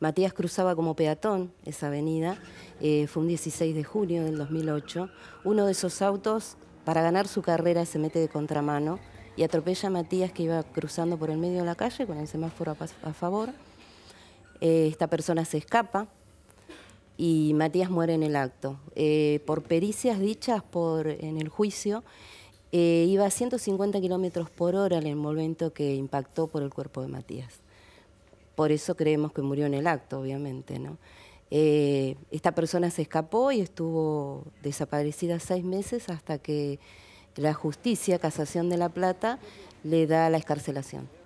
Matías cruzaba como peatón esa avenida, eh, fue un 16 de junio del 2008. Uno de esos autos, para ganar su carrera, se mete de contramano y atropella a Matías que iba cruzando por el medio de la calle con el semáforo a, favor. Eh, esta persona se escapa y Matías muere en el acto. Eh, por pericias dichas en el juicio, iba a 150 kilómetros por hora en el momento que impactó por el cuerpo de Matías. Por eso creemos que murió en el acto, obviamente, ¿no? Eh, esta persona se escapó y estuvo desaparecida seis meses hasta que la justicia, Casación de la Plata, le da la escarcelación.